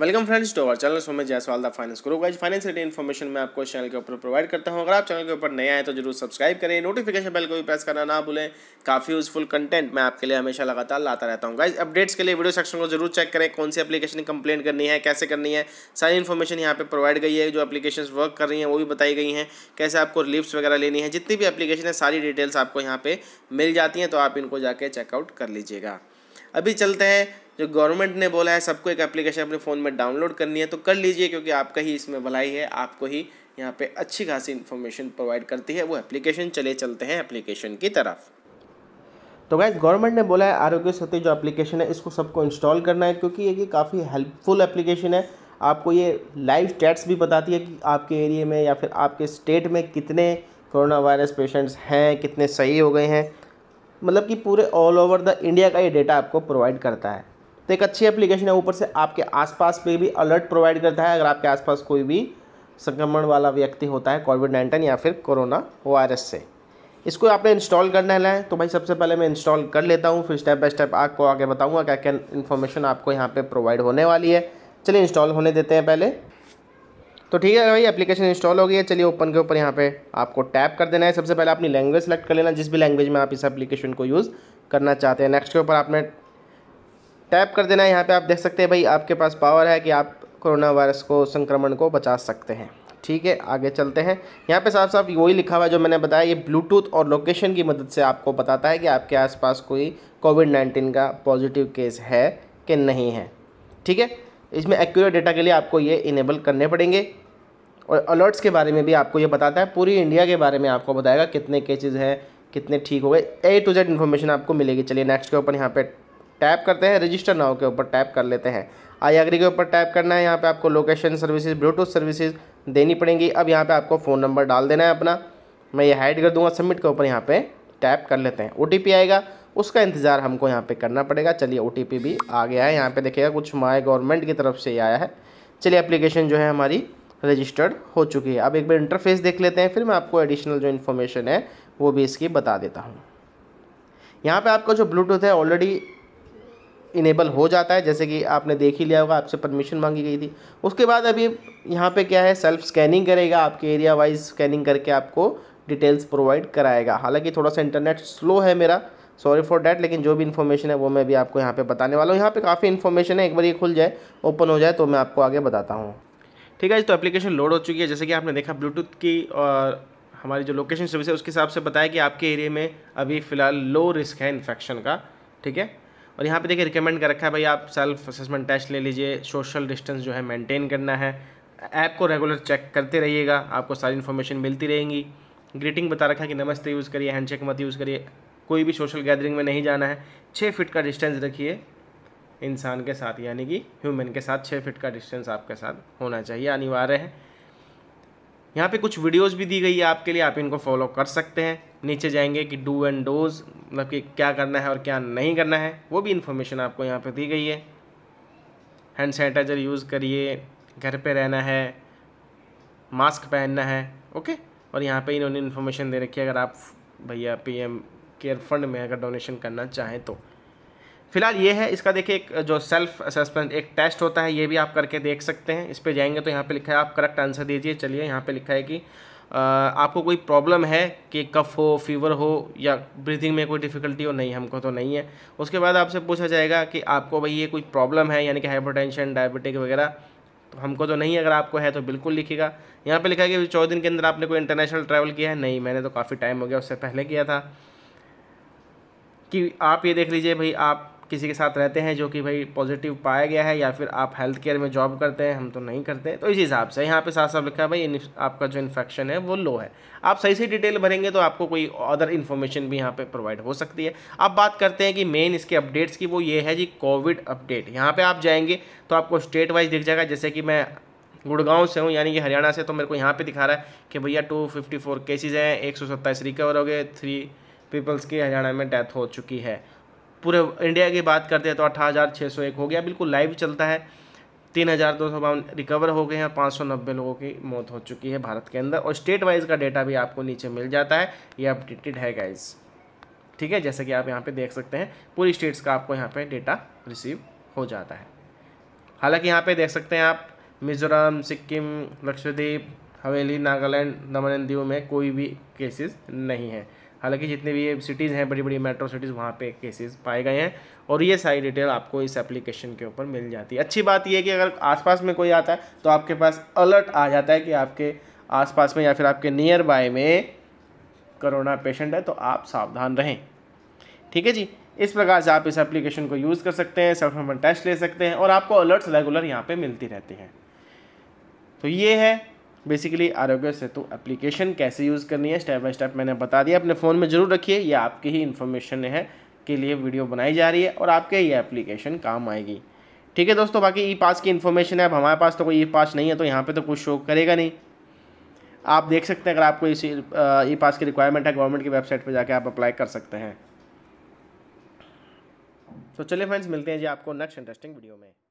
welcome friends to our channel सोमे Jaiswal the finance guru guys finance related information मैं आपको channel के ऊपर प्रोवाइड करता हूं अगर आप चैनल के ऊपर नए आए तो जरूर सब्सक्राइब करें नोटिफिकेशन बेल को भी प्रेस करना ना भूलें काफ़ी यूजफुल कंटेंट मैं आपके लिए हमेशा लगातार लाता रहता हूँ गाइज अपडेट्स के लिए वीडियो सेक्शन को जरूर चेक करें कौन सी अपलीकेशन कंप्लेंट करनी है कैसे करनी है सारी इन्फॉर्मेशन यहाँ पर प्रोवाइड गई है जो अपलीकेशन वर्क कर रही हैं वो भी बताई गई हैं कैसे आपको रिलीफ्स वगैरह लेनी है जितनी भी अपलीकेशन है सारी डिटेल्स आपको यहाँ पर मिल जाती हैं तो आप इनको जाके चेकआउट कर लीजिएगा अभी चलते हैं जो गवर्नमेंट ने बोला है सबको एक एप्लीकेशन अपने फ़ोन में डाउनलोड करनी है तो कर लीजिए क्योंकि आपका ही इसमें भलाई है आपको ही यहाँ पे अच्छी खासी इन्फॉर्मेशन प्रोवाइड करती है वो एप्लीकेशन चले चलते हैं एप्लीकेशन की तरफ तो गैस गवर्नमेंट ने बोला है आरोग्य सेतु जो एप्लीकेशन है इसको सबको इंस्टॉल करना है क्योंकि ये काफ़ी हेल्पफुल एप्लीकेशन है आपको ये लाइव स्टैट्स भी बताती है कि आपके एरिए में या फिर आपके स्टेट में कितने कोरोना वायरस पेशेंट्स हैं कितने सही हो गए हैं मतलब कि पूरे ऑल ओवर द इंडिया का ये डेटा आपको प्रोवाइड करता है तो एक अच्छी एप्लीकेशन है ऊपर से आपके आसपास पे भी अलर्ट प्रोवाइड करता है अगर आपके आसपास कोई भी संक्रमण वाला व्यक्ति होता है कोविड नाइन्टीन या फिर कोरोना वायरस से इसको आपने इंस्टॉल करना है तो भाई सबसे पहले मैं इंस्टॉल कर लेता हूँ फिर स्टेप बाय स्टेप आपको आगे बताऊँगा क्या क्या इन्फॉर्मेशन आपको यहाँ पर प्रोवाइड होने वाली है चलिए इंस्टॉल होने देते हैं पहले तो ठीक है भाई एप्लीकेशन इंस्टॉल हो गई है चलिए ओपन के ऊपर यहाँ पे आपको टैप कर देना है सबसे पहले अपनी लैंग्वेज सेलेक्ट कर लेना जिस भी लैंग्वेज में आप इस एप्लीकेशन को यूज़ करना चाहते हैं नेक्स्ट के ऊपर आपने टैप कर देना है यहाँ पे आप देख सकते हैं भाई आपके पास पावर है कि आप कोरोना वायरस को संक्रमण को बचा सकते हैं ठीक है आगे चलते हैं यहाँ पे साफ साफ वही लिखा हुआ है जो मैंने बताया ये ब्लूटूथ और लोकेशन की मदद से आपको बताता है कि आपके आसपास कोई कोविड नाइन्टीन का पॉजिटिव केस है कि नहीं है ठीक है इसमें एक्यूरेट डेटा के लिए आपको ये इनेबल करने पड़ेंगे और अलर्ट्स के बारे में भी आपको ये बताता है पूरी इंडिया के बारे में आपको बताएगा कितने केसेज हैं कितने ठीक हो गए ए टू जेड इन्फॉर्मेशन आपको मिलेगी चलिए नेक्स्ट के ऊपर यहाँ पे टैप करते हैं रजिस्टर नाव के ऊपर टैप कर लेते हैं आई एग्री के ऊपर टैप करना है यहाँ पे आपको लोकेशन सर्विसेज ब्लूटूथ सर्विसेज देनी पड़ेंगी अब यहाँ पे आपको फ़ोन नंबर डाल देना है अपना मैं ये हाइड कर दूंगा सबमिट के ऊपर यहाँ पे टैप कर लेते हैं ओ आएगा उसका इंतज़ार हमको यहाँ पे करना पड़ेगा चलिए ओ भी आ गया है यहाँ पर देखिएगा कुछ माई गवर्नमेंट की तरफ से ही आया है चलिए एप्लीकेशन जो है हमारी रजिस्टर्ड हो चुकी है अब एक बार इंटरफेस देख लेते हैं फिर मैं आपको एडिशनल जो इन्फॉर्मेशन है वो भी इसकी बता देता हूँ यहाँ पे आपका जो ब्लूटूथ है ऑलरेडी इनेबल हो जाता है जैसे कि आपने देख ही लिया होगा आपसे परमिशन मांगी गई थी उसके बाद अभी यहाँ पे क्या है सेल्फ स्कैनिंग करेगा आपके एरिया वाइज स्कैनिंग करके आपको डिटेल्स प्रोवाइड कराएगा हालांकि थोड़ा सा इंटरनेट स्लो है मेरा सॉरी फॉर डैट लेकिन जो भी इन्फॉर्मेशन है वो मैं भी आपको यहाँ पर बताने वाला हूँ यहाँ पर काफ़ी इन्फॉर्मेशन है एक बार ये खुल जाए ओपन हो जाए तो मैं आपको आगे बताता हूँ ठीक है तो एप्लीकेशन लोड हो चुकी है जैसे कि आपने देखा ब्लूटूथ की और हमारी जो लोकेशन सर्विस है उसके हिसाब से बताया कि आपके एरिए में अभी फ़िलहाल लो रिस्क है इन्फेक्शन का ठीक है और यहाँ पे देखिए रिकमेंड कर रखा है भाई आप सेल्फ असेसमेंट टेस्ट ले लीजिए सोशल डिस्टेंस जो है मेंटेन करना है ऐप को रेगुलर चेक करते रहिएगा आपको सारी इन्फॉर्मेशन मिलती रहेंगी ग्रीटिंग बता रखा है कि नमस्ते यूज़ करिए चेक मत यूज़ करिए कोई भी सोशल गैदरिंग में नहीं जाना है छः फिट का डिस्टेंस रखिए इंसान के साथ यानी कि ह्यूमन के साथ छः फिट का डिस्टेंस आपके साथ होना चाहिए अनिवार्य है यहाँ पे कुछ वीडियोस भी दी गई है आपके लिए आप इनको फॉलो कर सकते हैं नीचे जाएंगे कि डू एंड डोज मतलब कि क्या करना है और क्या नहीं करना है वो भी इन्फॉर्मेशन आपको यहाँ पर दी गई है हैंड सैनिटाइज़र यूज़ करिए घर पर रहना है मास्क पहनना है ओके और यहाँ पे इन्होंने इन्फॉर्मेशन दे रखी है अगर आप भैया पी केयर फंड में अगर डोनेशन करना चाहें तो फिलहाल ये है इसका देखिए एक जो सेल्फ असेसमेंट एक टेस्ट होता है ये भी आप करके देख सकते हैं इस पर जाएंगे तो यहाँ पे लिखा है आप करेक्ट आंसर दीजिए चलिए यहाँ पे लिखा है कि आपको कोई प्रॉब्लम है कि कफ़ हो फीवर हो या ब्रीथिंग में कोई डिफ़िकल्टी हो नहीं हमको तो नहीं है उसके बाद आपसे पूछा जाएगा कि आपको भाई ये कोई प्रॉब्लम है यानी कि हाइपर डायबिटिक वगैरह तो हमको तो नहीं अगर आपको है तो बिल्कुल लिखेगा यहाँ पर लिखा है कि चौदह दिन के अंदर आपने कोई इंटरनेशनल ट्रैवल किया है नहीं मैंने तो काफ़ी टाइम हो गया उससे पहले किया था कि आप ये देख लीजिए भाई आप किसी के साथ रहते हैं जो कि भाई पॉजिटिव पाया गया है या फिर आप हेल्थ केयर में जॉब करते हैं हम तो नहीं करते तो इस हिसाब से यहाँ पे साफ साफ लिखा है भाई आपका जो इन्फेक्शन है वो लो है आप सही से डिटेल भरेंगे तो आपको कोई अदर इन्फॉर्मेशन भी यहाँ पे प्रोवाइड हो सकती है अब बात करते हैं कि मेन इसके अपडेट्स की वो ये है जी कोविड अपडेट यहाँ पर आप जाएंगे तो आपको स्टेट वाइज दिख जाएगा जैसे कि मैं गुड़गांव से हूँ यानी कि हरियाणा से तो मेरे को यहाँ पर दिखा रहा है कि भैया टू फिफ्टी फोर केसेज़ हैं एक सौ सत्ताईस रिकवर हो गए थ्री पीपल्स की हरियाणा में डेथ हो चुकी है पूरे इंडिया की बात करते हैं तो अठारह हज़ार छः सौ एक हो गया बिल्कुल लाइव चलता है तीन हज़ार दो सौ बावन रिकवर हो गए हैं पाँच सौ नब्बे लोगों की मौत हो चुकी है भारत के अंदर और स्टेट वाइज का डेटा भी आपको नीचे मिल जाता है ये अपडेटेड है गाइज ठीक है जैसे कि आप यहाँ पे देख सकते हैं पूरी स्टेट्स का आपको यहाँ पे डेटा रिसीव हो जाता है हालांकि यहाँ पे देख सकते हैं आप मिजोरम सिक्किम लक्षद्वीप हवेली नागालैंड दमन दीव में कोई भी केसेस नहीं है हालांकि जितने भी ये सिटीज़ हैं बड़ी बड़ी मेट्रो सिटीज़ वहाँ पे केसेस पाए गए हैं और ये सारी डिटेल आपको इस एप्लीकेशन के ऊपर मिल जाती है अच्छी बात यह कि अगर आसपास में कोई आता है तो आपके पास अलर्ट आ जाता है कि आपके आसपास में या फिर आपके नियर बाय में करोना पेशेंट है तो आप सावधान रहें ठीक है जी इस प्रकार से आप इस एप्लीकेशन को यूज़ कर सकते हैं सेल्फ टेस्ट ले सकते हैं और आपको अलर्ट्स रेगुलर यहाँ पर मिलती रहती हैं तो ये है बेसिकली आरोग्य सेतु एप्लीकेशन कैसे यूज़ करनी है स्टेप बाय स्टेप मैंने बता दिया अपने फ़ोन में ज़रूर रखिए ये आपकी ही इन्फॉर्मेशन है के लिए वीडियो बनाई जा रही है और आपके ये एप्लीकेशन काम आएगी ठीक है दोस्तों बाकी ई पास की इन्फॉर्मेशन है अब हमारे पास तो कोई ई पास नहीं है तो यहाँ पर तो कुछ शो करेगा नहीं आप देख सकते हैं अगर आपको इसी ई पास की रिक्वायरमेंट है गवर्नमेंट की वेबसाइट पर जाके आप अप्लाई कर सकते हैं तो चलिए फ्रेंड्स मिलते हैं जी आपको नेक्स्ट इंटरेस्टिंग वीडियो में